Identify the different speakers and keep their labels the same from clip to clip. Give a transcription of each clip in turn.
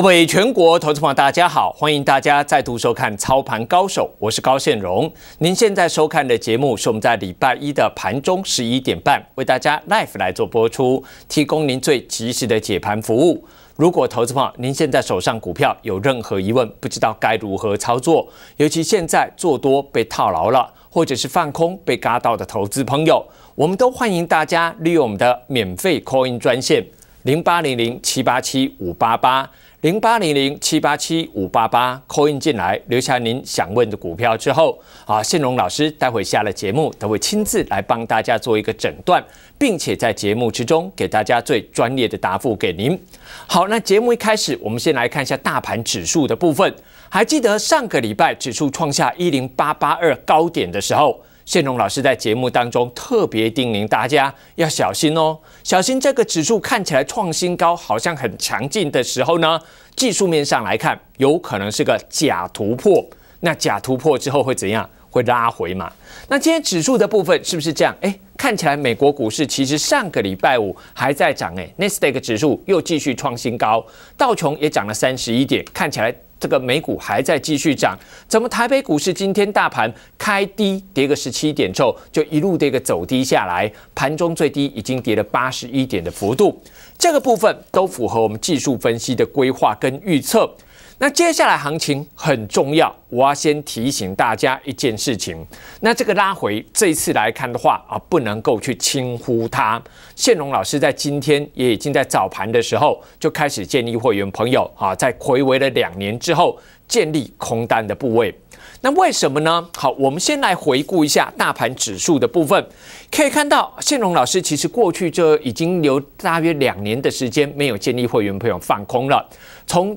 Speaker 1: 各位全国投资朋友，大家好！欢迎大家再度收看《操盘高手》，我是高宪荣。您现在收看的节目是我们在礼拜一的盘中十一点半为大家 live 来做播出，提供您最及时的解盘服务。如果投资朋友您现在手上股票有任何疑问，不知道该如何操作，尤其现在做多被套牢了，或者是放空被嘎到的投资朋友，我们都欢迎大家利用我们的免费 Coin 专线零八零零七八七五八八。零八零零七八七五八八扣印进来，留下您想问的股票之后，啊，信荣老师待会下了节目都会亲自来帮大家做一个诊断，并且在节目之中给大家最专业的答复给您。好，那节目一开始，我们先来看一下大盘指数的部分。还记得上个礼拜指数创下一零八八二高点的时候。建荣老师在节目当中特别叮咛大家要小心哦，小心这个指数看起来创新高，好像很强劲的时候呢，技术面上来看有可能是个假突破，那假突破之后会怎样？会拉回嘛？那今天指数的部分是不是这样？哎，看起来美国股市其实上个礼拜五还在涨，哎，s t 达克指数又继续创新高，道琼也涨了三十一点，看起来。这个美股还在继续涨，怎么台北股市今天大盘开低跌个十七点之后，就一路跌个走低下来，盘中最低已经跌了八十一点的幅度，这个部分都符合我们技术分析的规划跟预测。那接下来行情很重要，我要先提醒大家一件事情。那这个拉回这一次来看的话啊，不能够去轻忽它。谢龙老师在今天也已经在早盘的时候就开始建议会员朋友啊，在回围了两年之后建立空单的部位。那为什么呢？好，我们先来回顾一下大盘指数的部分，可以看到谢龙老师其实过去就已经有大约两年的时间没有建议会员朋友放空了，从。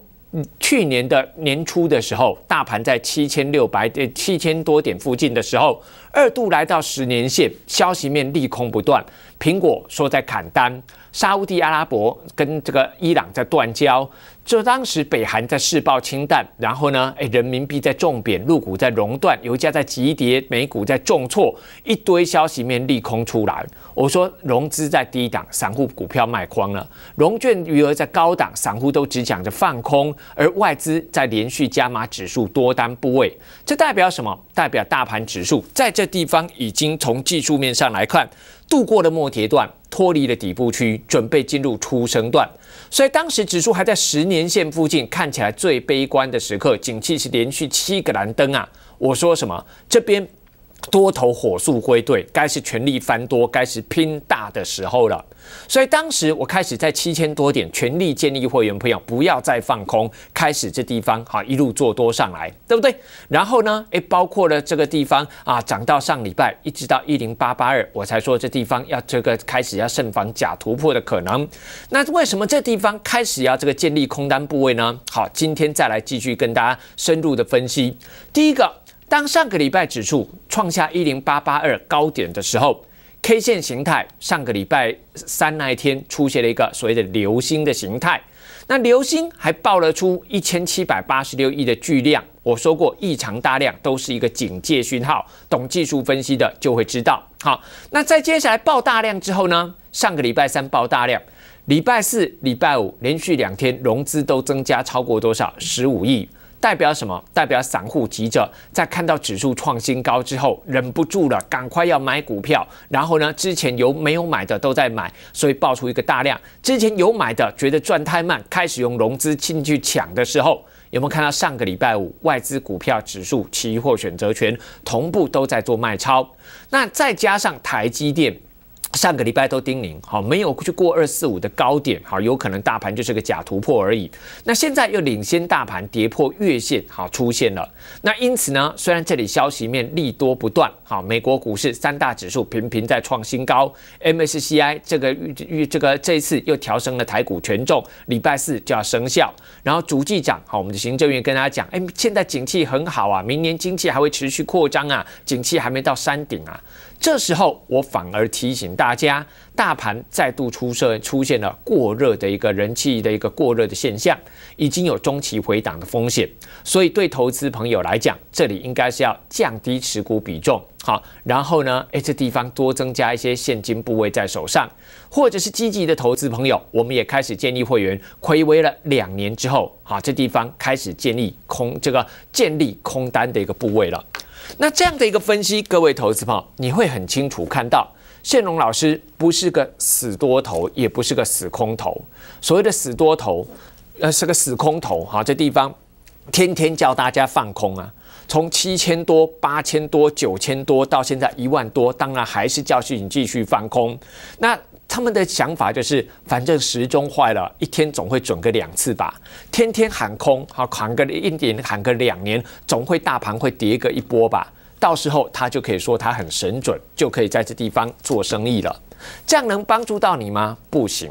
Speaker 1: 去年的年初的时候，大盘在七千六百、七千多点附近的时候，二度来到十年线，消息面利空不断，苹果说在砍单，沙地阿拉伯跟这个伊朗在断交。就当时北韩在试爆氢弹，然后呢，哎，人民币在重贬，入股在熔断，油价在急跌，美股在重挫，一堆消息面利空出来。我说融资在低档，散户股票卖光了，融券余额在高档，散户都只讲着放空，而外资在连续加码指数多单部位。这代表什么？代表大盘指数在这地方已经从技术面上来看，度过了末铁段。脱离了底部区，准备进入出生段，所以当时指数还在十年线附近，看起来最悲观的时刻，景气是连续七个蓝灯啊！我说什么？这边。多头火速归队，该是全力翻多，该是拼大的时候了。所以当时我开始在七千多点全力建立会员朋友不要再放空，开始这地方好一路做多上来，对不对？然后呢，哎，包括了这个地方啊，涨到上礼拜一直到一零八八二，我才说这地方要这个开始要慎防假突破的可能。那为什么这地方开始要这个建立空单部位呢？好，今天再来继续跟大家深入的分析。第一个。当上个礼拜指数创下一零八八二高点的时候，K 线形态上个礼拜三那一天出现了一个所谓的流星的形态，那流星还爆了出一千七百八十六亿的巨量，我说过异常大量都是一个警戒讯号，懂技术分析的就会知道。好，那在接下来爆大量之后呢？上个礼拜三爆大量，礼拜四、礼拜五连续两天融资都增加超过多少？十五亿。代表什么？代表散户急着在看到指数创新高之后，忍不住了，赶快要买股票。然后呢，之前有没有买的都在买，所以爆出一个大量。之前有买的觉得赚太慢，开始用融资进去抢的时候，有没有看到上个礼拜五外资股票指数期货选择权同步都在做卖超？那再加上台积电。上个礼拜都叮咛，好，没有去过二四五的高点，好，有可能大盘就是个假突破而已。那现在又领先大盘跌破月线，好，出现了。那因此呢，虽然这里消息面利多不断，好，美国股市三大指数频频在创新高，MSCI 这个预预这个这一次又调升了台股权重，礼拜四就要生效。然后逐季涨，好，我们的行政院跟大家讲，哎，现在景气很好啊，明年经济还会持续扩张啊，景气还没到山顶啊。这时候，我反而提醒大家，大盘再度出设出现了过热的一个人气的一个过热的现象，已经有中期回档的风险。所以，对投资朋友来讲，这里应该是要降低持股比重，好。然后呢，哎，这地方多增加一些现金部位在手上，或者是积极的投资朋友，我们也开始建立会员亏微了两年之后，好，这地方开始建立空这个建立空单的一个部位了。那这样的一个分析，各位投资朋友，你会很清楚看到，线荣老师不是个死多头，也不是个死空头。所谓的死多头，呃，是个死空头。好，这地方天天叫大家放空啊，从七千多、八千多、九千多到现在一万多，当然还是叫你继续放空。那他们的想法就是，反正时钟坏了，一天总会准个两次吧。天天喊空好喊个一年，喊个两年，总会大盘会跌个一波吧。到时候他就可以说他很神准，就可以在这地方做生意了。这样能帮助到你吗？不行。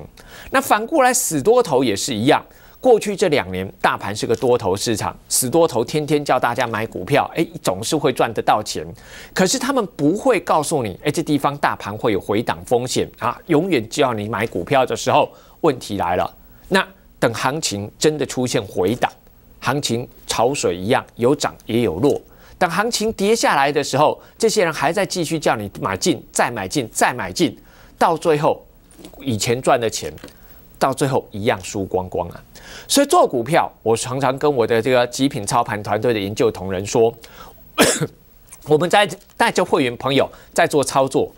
Speaker 1: 那反过来死多头也是一样。过去这两年，大盘是个多头市场，死多头天天叫大家买股票，哎，总是会赚得到钱。可是他们不会告诉你，哎，这地方大盘会有回档风险啊！永远叫你买股票的时候，问题来了。那等行情真的出现回档，行情潮水一样有涨也有落。等行情跌下来的时候，这些人还在继续叫你买进，再买进，再买进，到最后，以前赚的钱，到最后一样输光光啊！所以做股票，我常常跟我的这个极品操盘团队的研究同仁说，我们在带着会员朋友在做操作。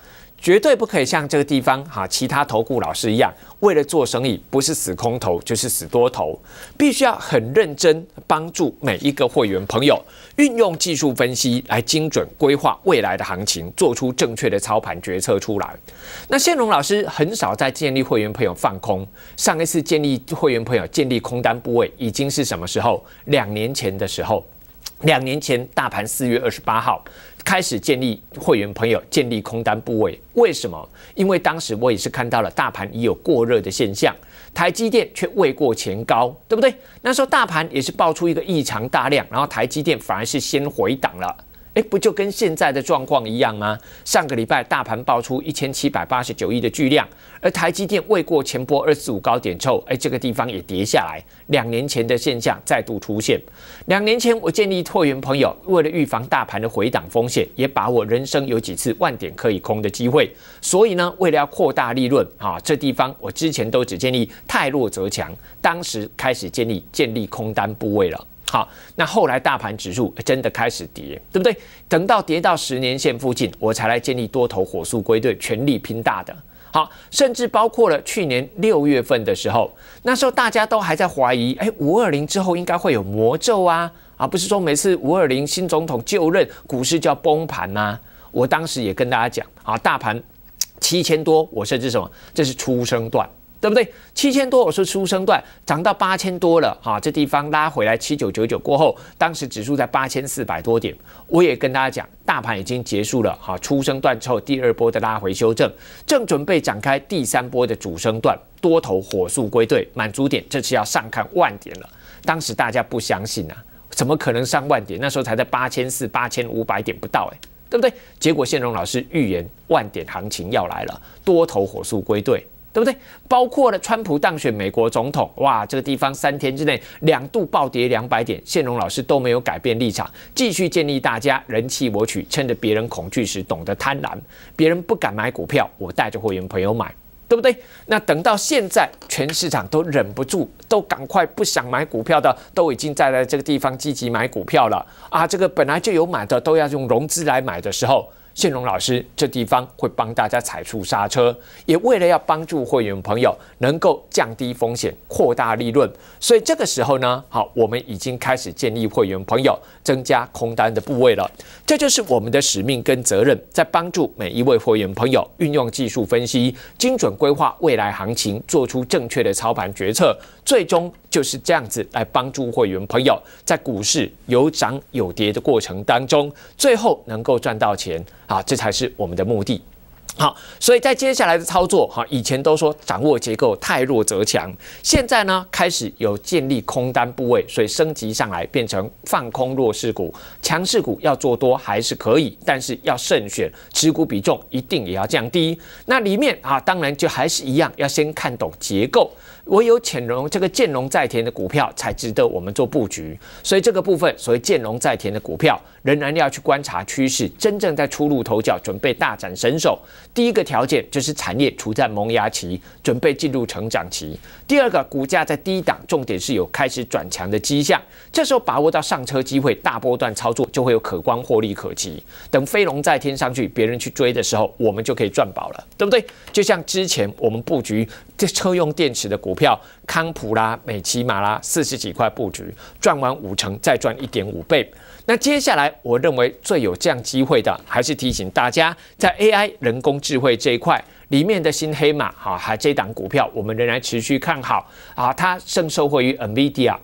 Speaker 1: 绝对不可以像这个地方哈，其他投顾老师一样，为了做生意，不是死空头就是死多头，必须要很认真帮助每一个会员朋友运用技术分析来精准规划未来的行情，做出正确的操盘决策出来。那谢龙老师很少在建立会员朋友放空，上一次建立会员朋友建立空单部位已经是什么时候？两年前的时候，两年前大盘四月二十八号。开始建立会员朋友建立空单部位，为什么？因为当时我也是看到了大盘已有过热的现象，台积电却未过前高，对不对？那时候大盘也是爆出一个异常大量，然后台积电反而是先回档了。哎，不就跟现在的状况一样吗？上个礼拜大盘爆出一千七百八十九亿的巨量，而台积电未过前波二十五高点之后，哎，这个地方也跌下来，两年前的现象再度出现。两年前我建议拓源朋友，为了预防大盘的回档风险，也把握人生有几次万点可以空的机会，所以呢，为了要扩大利润，啊，这地方我之前都只建立太弱则强，当时开始建立建立空单部位了。好，那后来大盘指数真的开始跌，对不对？等到跌到十年线附近，我才来建立多头，火速归队，全力拼大的。好，甚至包括了去年六月份的时候，那时候大家都还在怀疑，哎，五二零之后应该会有魔咒啊，啊！不是说每次五二零新总统就任，股市就要崩盘啊。我当时也跟大家讲啊，大盘七千多，我甚至什么，这是出生段。对不对？七千多，我是出生段，涨到八千多了哈。这地方拉回来七九九九过后，当时指数在八千四百多点。我也跟大家讲，大盘已经结束了哈。出生段之后，第二波的拉回修正，正准备展开第三波的主升段，多头火速归队，满足点，这次要上看万点了。当时大家不相信啊，怎么可能上万点？那时候才在八千四、八千五百点不到，哎，对不对？结果谢荣老师预言万点行情要来了，多头火速归队。对不对？包括了川普当选美国总统，哇，这个地方三天之内两度暴跌两百点，宪荣老师都没有改变立场，继续建议大家人气我取，趁着别人恐惧时懂得贪婪，别人不敢买股票，我带着会员朋友买，对不对？那等到现在，全市场都忍不住，都赶快不想买股票的，都已经在来这个地方积极买股票了啊！这个本来就有买的，都要用融资来买的时候。信荣老师，这地方会帮大家踩出刹车，也为了要帮助会员朋友能够降低风险、扩大利润，所以这个时候呢，好，我们已经开始建议会员朋友增加空单的部位了。这就是我们的使命跟责任，在帮助每一位会员朋友运用技术分析，精准规划未来行情，做出正确的操盘决策，最终就是这样子来帮助会员朋友在股市有涨有跌的过程当中，最后能够赚到钱。啊，这才是我们的目的。好，所以在接下来的操作，哈，以前都说掌握结构，太弱则强。现在呢，开始有建立空单部位，所以升级上来变成放空弱势股，强势股要做多还是可以，但是要慎选，持股比重一定也要降低。那里面啊，当然就还是一样，要先看懂结构。唯有潜龙这个见龙在田的股票才值得我们做布局，所以这个部分所谓见龙在田的股票，仍然要去观察趋势，真正在初露头角，准备大展神手。第一个条件就是产业处在萌芽期，准备进入成长期；第二个，股价在低档，重点是有开始转强的迹象。这时候把握到上车机会，大波段操作就会有可观获利可期。等飞龙在天上去，别人去追的时候，我们就可以赚饱了，对不对？就像之前我们布局这车用电池的股。股票康普拉、美奇马拉四十几块布局，赚完五成再赚一点五倍。那接下来我认为最有这样机会的，还是提醒大家，在 AI 人工智慧这一块里面的新黑马哈，还这档股票我们仍然持续看好啊，它正收获于 NVIDIA。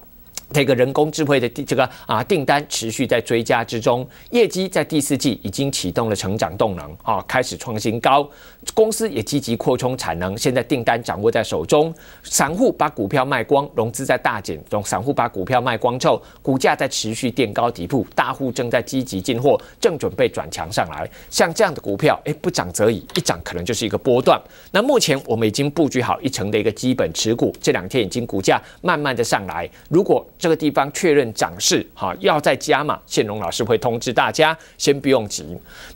Speaker 1: 这个人工智慧的这个啊订单持续在追加之中，业绩在第四季已经启动了成长动能啊，开始创新高。公司也积极扩充产能，现在订单掌握在手中。散户把股票卖光，融资在大减。从散户把股票卖光之后，股价在持续垫高底部。大户正在积极进货，正准备转强上来。像这样的股票，哎，不涨则已，一涨可能就是一个波段。那目前我们已经布局好一成的一个基本持股，这两天已经股价慢慢的上来。如果这个地方确认涨势，哈，要再加嘛？宪荣老师会通知大家，先不用急。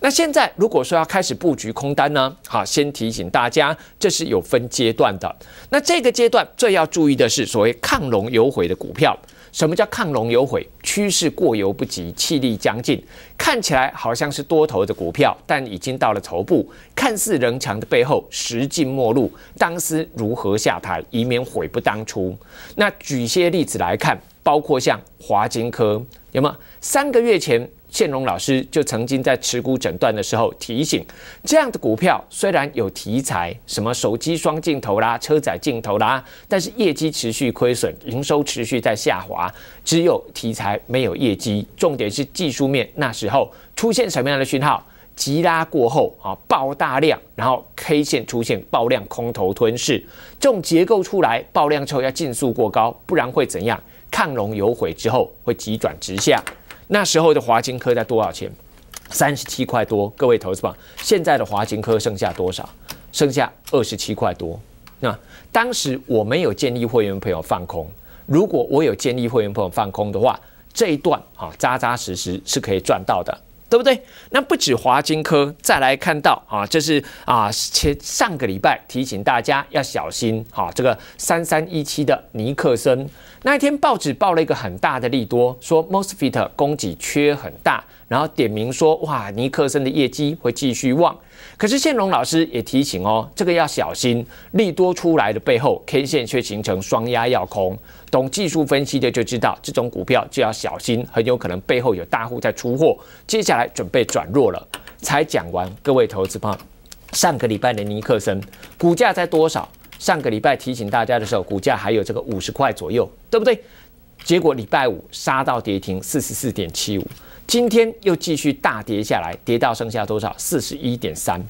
Speaker 1: 那现在如果说要开始布局空单呢，哈，先提醒大家，这是有分阶段的。那这个阶段最要注意的是所谓抗龙有悔的股票。什么叫抗龙有悔？趋势过犹不及，气力将尽，看起来好像是多头的股票，但已经到了头部，看似仍强的背后，实近末路。当思如何下台，以免悔不当初。那举些例子来看。包括像华金科，那有？三个月前，建荣老师就曾经在持股诊断的时候提醒，这样的股票虽然有题材，什么手机双镜头啦、车载镜头啦，但是业绩持续亏损，营收持续在下滑，只有题材没有业绩，重点是技术面，那时候出现什么样的讯号？急拉过后啊，爆大量，然后 K 线出现爆量空头吞噬，这种结构出来，爆量之后要尽速过高，不然会怎样？抗融有悔之后会急转直下，那时候的华金科在多少钱？三十七块多。各位投资朋友，现在的华金科剩下多少？剩下二十七块多。那当时我没有建议会员朋友放空，如果我有建议会员朋友放空的话，这一段啊扎扎实实是可以赚到的。对不对？那不止华金科，再来看到啊，这是啊前上个礼拜提醒大家要小心，哈，这个三三一七的尼克森那一天报纸报了一个很大的利多，说 mosfet 供给缺很大。然后点名说：“哇，尼克森的业绩会继续旺。”可是宪隆老师也提醒哦，这个要小心。利多出来的背后，K 线却形成双压要空。懂技术分析的就知道，这种股票就要小心，很有可能背后有大户在出货。接下来准备转弱了。才讲完，各位投资朋友，上个礼拜的尼克森股价在多少？上个礼拜提醒大家的时候，股价还有这个五十块左右，对不对？结果礼拜五杀到跌停，四十四点七五。今天又继续大跌下来，跌到剩下多少？四十一点三。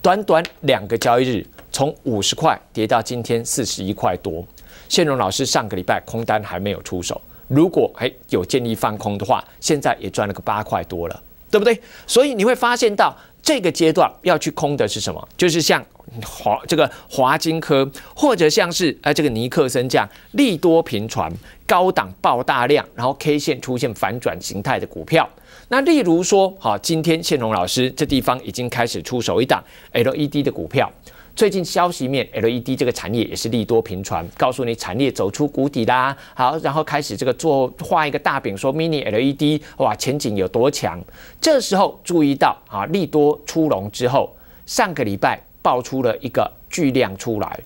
Speaker 1: 短短两个交易日，从五十块跌到今天四十一块多。谢荣老师上个礼拜空单还没有出手，如果哎有建议放空的话，现在也赚了个八块多了，对不对？所以你会发现到这个阶段要去空的是什么？就是像华这个华金科，或者像是哎这个尼克森这样利多频传、高档爆大量，然后 K 线出现反转形态的股票。那例如说，好，今天谢龙老师这地方已经开始出手一档 LED 的股票。最近消息面，LED 这个产业也是利多频传，告诉你产业走出谷底啦。好，然后开始这个做画一个大饼，说 Mini LED 哇前景有多强。这时候注意到，啊利多出笼之后，上个礼拜爆出了一个巨量出来，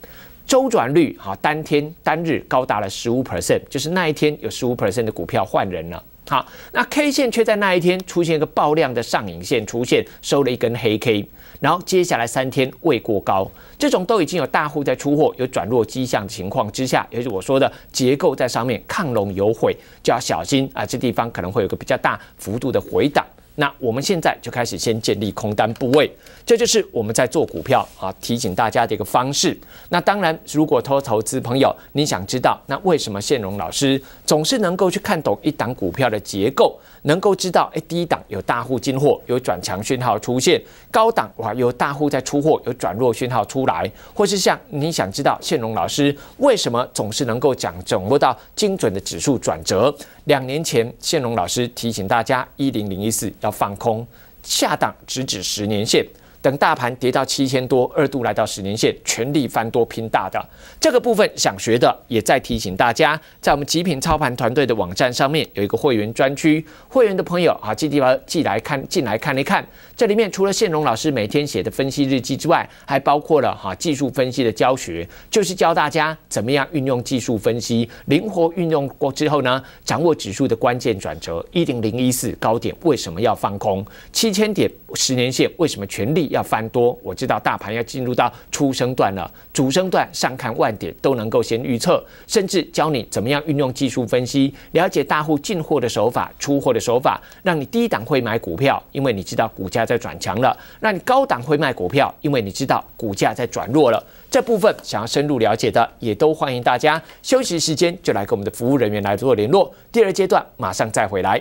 Speaker 1: 周转率哈，当天单日高达了十五 percent，就是那一天有十五 percent 的股票换人了。好，那 K 线却在那一天出现一个爆量的上影线出现，收了一根黑 K，然后接下来三天未过高，这种都已经有大户在出货，有转弱迹象的情况之下，也就是我说的结构在上面抗龙有悔，就要小心啊，这地方可能会有个比较大幅度的回档。那我们现在就开始先建立空单部位，这就是我们在做股票啊，提醒大家的一个方式。那当然，如果投投资朋友，你想知道，那为什么现荣老师总是能够去看懂一档股票的结构，能够知道哎，低档有大户进货，有转强讯号出现；高档哇，有大户在出货，有转弱讯号出来。或是像你想知道，现荣老师为什么总是能够讲掌握到精准的指数转折？两年前，现荣老师提醒大家，一零零一四。要放空，下档直指十年线。等大盘跌到七千多，二度来到十年线，全力翻多拼大的这个部分，想学的也在提醒大家，在我们极品操盘团队的网站上面有一个会员专区，会员的朋友啊，记方进来看，进来看一看。这里面除了谢荣老师每天写的分析日记之外，还包括了哈技术分析的教学，就是教大家怎么样运用技术分析，灵活运用过之后呢，掌握指数的关键转折。一零零一四高点为什么要放空？七千点十年线为什么全力？要翻多，我知道大盘要进入到初升段了，主升段上看万点都能够先预测，甚至教你怎么样运用技术分析，了解大户进货的手法、出货的手法，让你低档会买股票，因为你知道股价在转强了；让你高档会卖股票，因为你知道股价在转弱了。这部分想要深入了解的，也都欢迎大家休息时间就来跟我们的服务人员来做联络。第二阶段马上再回来。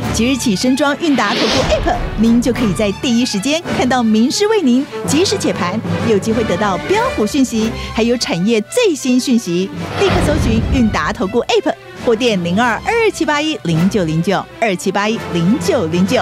Speaker 1: 即日起，申装韵达投顾 App，您就可以在第一时间看到名师为您及时解盘，有机会得到标普讯息，还有产业最新讯息。立刻搜寻韵达投顾 App，或电零二二七八一零九零九二七八一零九零九。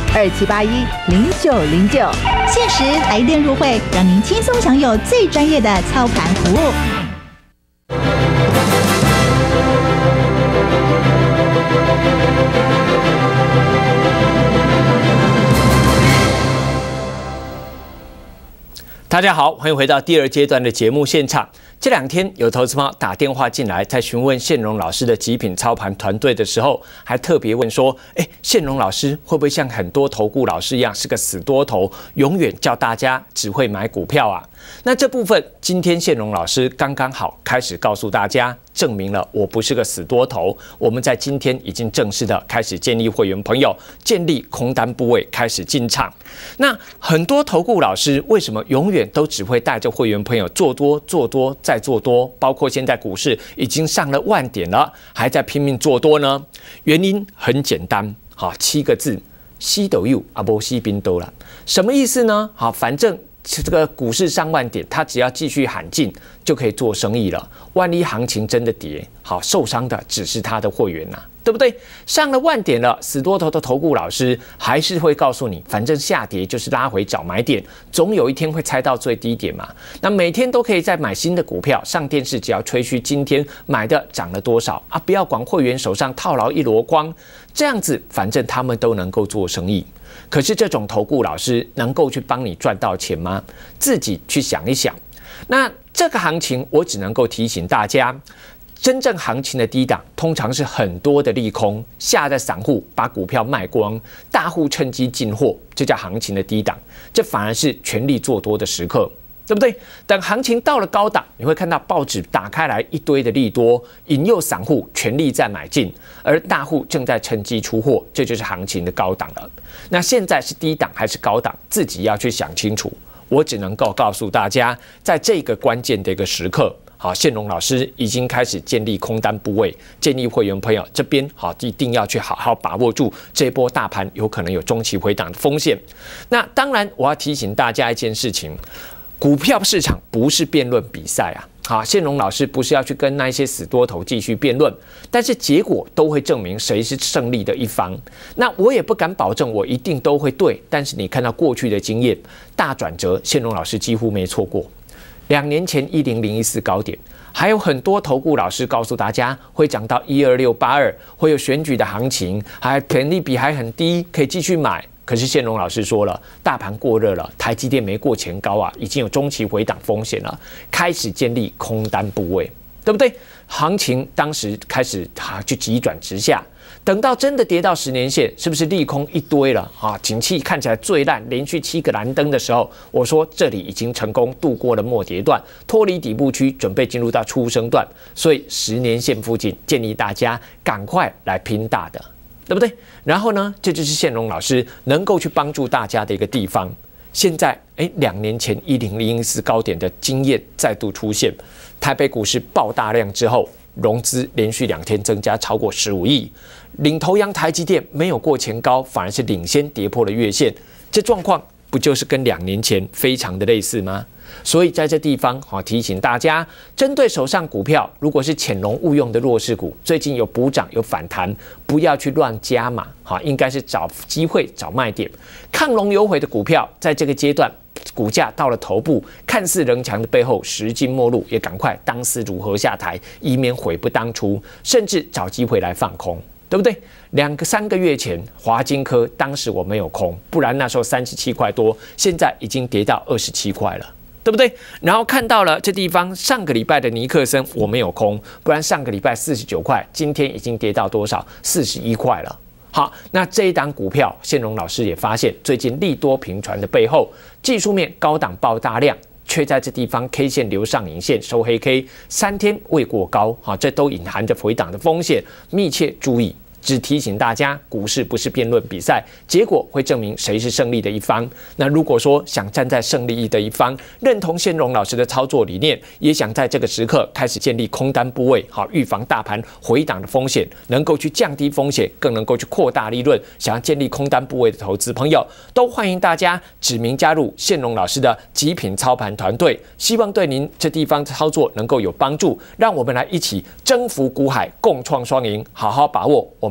Speaker 1: 二七八一零九零九，限时来电入会，让您轻松享有最专业的操盘服务。大家好，欢迎回到第二阶段的节目现场。这两天有投资方打电话进来，在询问线荣老师的极品操盘团队的时候，还特别问说：“哎，线荣老师会不会像很多投顾老师一样，是个死多头，永远叫大家只会买股票啊？”那这部分今天线荣老师刚刚好开始告诉大家，证明了我不是个死多头。我们在今天已经正式的开始建立会员朋友建立空单部位，开始进场。那很多投顾老师为什么永远都只会带着会员朋友做多做多？在做多，包括现在股市已经上了万点了，还在拼命做多呢。原因很简单，哈，七个字：西斗又阿波西宾多了。什么意思呢？好，反正。这个股市上万点，他只要继续喊进就可以做生意了。万一行情真的跌，好受伤的只是他的会员呐，对不对？上了万点了，死多头的投顾老师还是会告诉你，反正下跌就是拉回找买点，总有一天会猜到最低点嘛。那每天都可以再买新的股票，上电视只要吹嘘今天买的涨了多少啊！不要管会员手上套牢一箩筐，这样子反正他们都能够做生意。可是这种投顾老师能够去帮你赚到钱吗？自己去想一想。那这个行情，我只能够提醒大家，真正行情的低档，通常是很多的利空吓的散户把股票卖光，大户趁机进货，这叫行情的低档，这反而是全力做多的时刻。对不对？等行情到了高档，你会看到报纸打开来一堆的利多，引诱散户全力在买进，而大户正在趁机出货，这就是行情的高档了。那现在是低档还是高档，自己要去想清楚。我只能够告诉大家，在这个关键的一个时刻，好，谢龙老师已经开始建立空单部位，建议会员朋友这边好一定要去好好把握住这波大盘有可能有中期回档的风险。那当然，我要提醒大家一件事情。股票市场不是辩论比赛啊！好，谢荣老师不是要去跟那些死多头继续辩论，但是结果都会证明谁是胜利的一方。那我也不敢保证我一定都会对，但是你看到过去的经验，大转折，谢荣老师几乎没错过。两年前一零零一四高点，还有很多投顾老师告诉大家会讲到一二六八二，会有选举的行情，还肯定比还很低，可以继续买。可是，宪荣老师说了，大盘过热了，台积电没过前高啊，已经有中期回档风险了，开始建立空单部位，对不对？行情当时开始啊，就急转直下。等到真的跌到十年线，是不是利空一堆了啊？景气看起来最烂，连续七个蓝灯的时候，我说这里已经成功度过了末跌段，脱离底部区，准备进入到出生段。所以，十年线附近建议大家赶快来拼大的。对不对？然后呢？这就是宪隆老师能够去帮助大家的一个地方。现在，哎，两年前一零零四高点的经验再度出现，台北股市爆大量之后，融资连续两天增加超过十五亿，领头羊台积电没有过前高，反而是领先跌破了月线，这状况。不就是跟两年前非常的类似吗？所以在这地方，好提醒大家，针对手上股票，如果是潜龙勿用的弱势股，最近有补涨有反弹，不要去乱加码，好，应该是找机会找卖点。亢龙有悔的股票，在这个阶段，股价到了头部，看似仍强的背后，实金末路，也赶快当思如何下台，以免悔不当初，甚至找机会来放空，对不对？两个三个月前，华金科当时我没有空，不然那时候三十七块多，现在已经跌到二十七块了，对不对？然后看到了这地方，上个礼拜的尼克森我没有空，不然上个礼拜四十九块，今天已经跌到多少？四十一块了。好，那这一档股票，现荣老师也发现，最近利多频传的背后，技术面高档爆大量，却在这地方 K 线留上影线收黑 K，三天未过高，哈，这都隐含着回档的风险，密切注意。只提醒大家，股市不是辩论比赛，结果会证明谁是胜利的一方。那如果说想站在胜利的一方，认同线荣老师的操作理念，也想在这个时刻开始建立空单部位，好预防大盘回档的风险，能够去降低风险，更能够去扩大利润。想要建立空单部位的投资朋友，都欢迎大家指名加入线荣老师的极品操盘团队，希望对您这地方操作能够有帮助。让我们来一起征服股海，共创双赢，好好把握我。